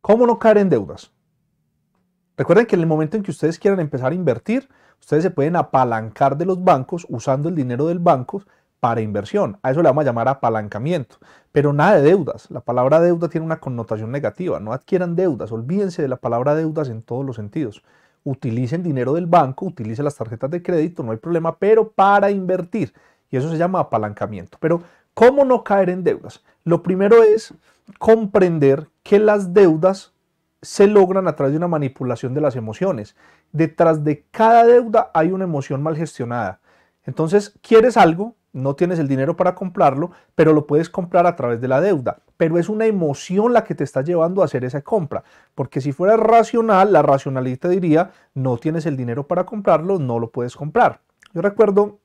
¿Cómo no caer en deudas? Recuerden que en el momento en que ustedes quieran empezar a invertir, ustedes se pueden apalancar de los bancos usando el dinero del banco para inversión. A eso le vamos a llamar apalancamiento. Pero nada de deudas. La palabra deuda tiene una connotación negativa. No adquieran deudas. Olvídense de la palabra deudas en todos los sentidos. Utilicen dinero del banco, utilicen las tarjetas de crédito, no hay problema, pero para invertir. Y eso se llama apalancamiento. Pero, ¿cómo no caer en deudas? Lo primero es comprender que las deudas se logran a través de una manipulación de las emociones. Detrás de cada deuda hay una emoción mal gestionada. Entonces, quieres algo, no tienes el dinero para comprarlo, pero lo puedes comprar a través de la deuda. Pero es una emoción la que te está llevando a hacer esa compra. Porque si fuera racional, la racionalista diría, no tienes el dinero para comprarlo, no lo puedes comprar. Yo recuerdo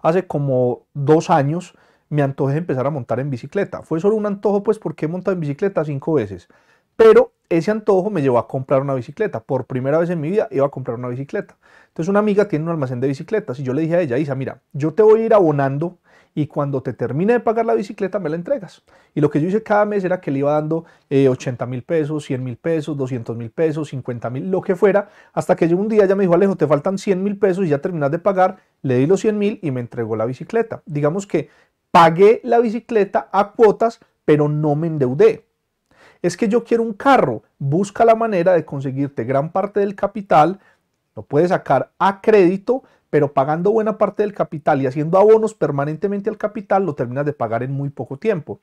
hace como dos años, me antojé empezar a montar en bicicleta. Fue solo un antojo, pues, porque he montado en bicicleta cinco veces. Pero ese antojo me llevó a comprar una bicicleta. Por primera vez en mi vida iba a comprar una bicicleta. Entonces una amiga tiene un almacén de bicicletas y yo le dije a ella, Isa, mira, yo te voy a ir abonando y cuando te termine de pagar la bicicleta me la entregas. Y lo que yo hice cada mes era que le iba dando 80 eh, mil pesos, 100 mil pesos, 200 mil pesos, 50 mil, lo que fuera, hasta que llegó un día ella me dijo, Alejo, te faltan 100 mil pesos y ya terminas de pagar, le di los 100 mil y me entregó la bicicleta. Digamos que Pagué la bicicleta a cuotas, pero no me endeudé. Es que yo quiero un carro. Busca la manera de conseguirte gran parte del capital. Lo puedes sacar a crédito, pero pagando buena parte del capital y haciendo abonos permanentemente al capital, lo terminas de pagar en muy poco tiempo.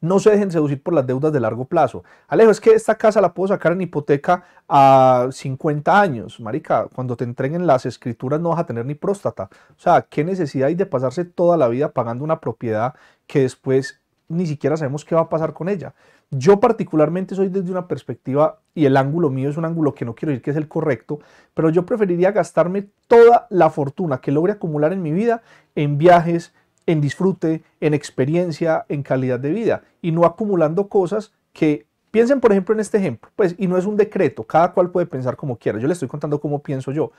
No se dejen seducir por las deudas de largo plazo. Alejo, es que esta casa la puedo sacar en hipoteca a 50 años. Marica, cuando te entreguen las escrituras no vas a tener ni próstata. O sea, ¿qué necesidad hay de pasarse toda la vida pagando una propiedad que después ni siquiera sabemos qué va a pasar con ella? Yo particularmente soy desde una perspectiva, y el ángulo mío es un ángulo que no quiero decir que es el correcto, pero yo preferiría gastarme toda la fortuna que logre acumular en mi vida en viajes, en disfrute, en experiencia, en calidad de vida y no acumulando cosas que piensen, por ejemplo, en este ejemplo, pues, y no es un decreto, cada cual puede pensar como quiera, yo le estoy contando cómo pienso yo,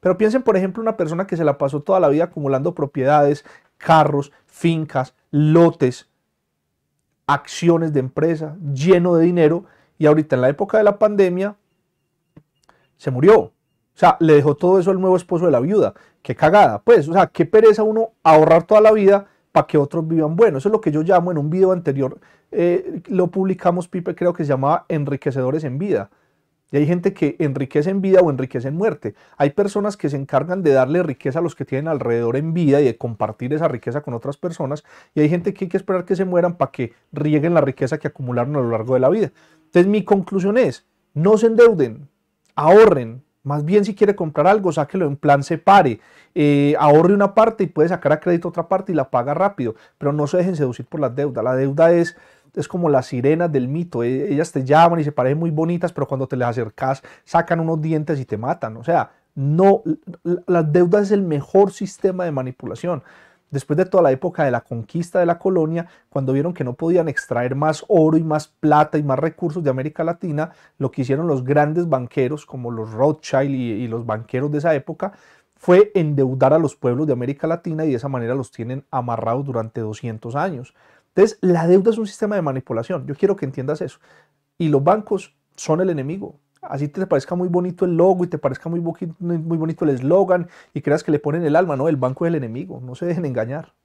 pero piensen, por ejemplo, una persona que se la pasó toda la vida acumulando propiedades, carros, fincas, lotes, acciones de empresa, lleno de dinero, y ahorita en la época de la pandemia se murió, o sea, le dejó todo eso al nuevo esposo de la viuda. Qué cagada, pues. O sea, qué pereza uno ahorrar toda la vida para que otros vivan bueno. Eso es lo que yo llamo en un video anterior, eh, lo publicamos, Pipe, creo que se llamaba Enriquecedores en Vida. Y hay gente que enriquece en vida o enriquece en muerte. Hay personas que se encargan de darle riqueza a los que tienen alrededor en vida y de compartir esa riqueza con otras personas. Y hay gente que hay que esperar que se mueran para que rieguen la riqueza que acumularon a lo largo de la vida. Entonces mi conclusión es, no se endeuden, ahorren, más bien si quiere comprar algo, sáquelo en plan separe, eh, ahorre una parte y puede sacar a crédito otra parte y la paga rápido, pero no se dejen seducir por la deuda. La deuda es, es como las sirenas del mito, e, ellas te llaman y se parecen muy bonitas, pero cuando te les acercas sacan unos dientes y te matan. O sea, no, la deuda es el mejor sistema de manipulación después de toda la época de la conquista de la colonia, cuando vieron que no podían extraer más oro y más plata y más recursos de América Latina, lo que hicieron los grandes banqueros como los Rothschild y, los banqueros de esa época fue endeudar a los pueblos de América Latina y de esa manera los tienen amarrados durante 200 años. Entonces, la deuda es un sistema de manipulación. Yo quiero que entiendas eso. Y los bancos son el enemigo así te parezca muy bonito el logo y te parezca muy, bonito el eslogan y creas que le ponen el alma, no, el banco del enemigo, no se dejen engañar.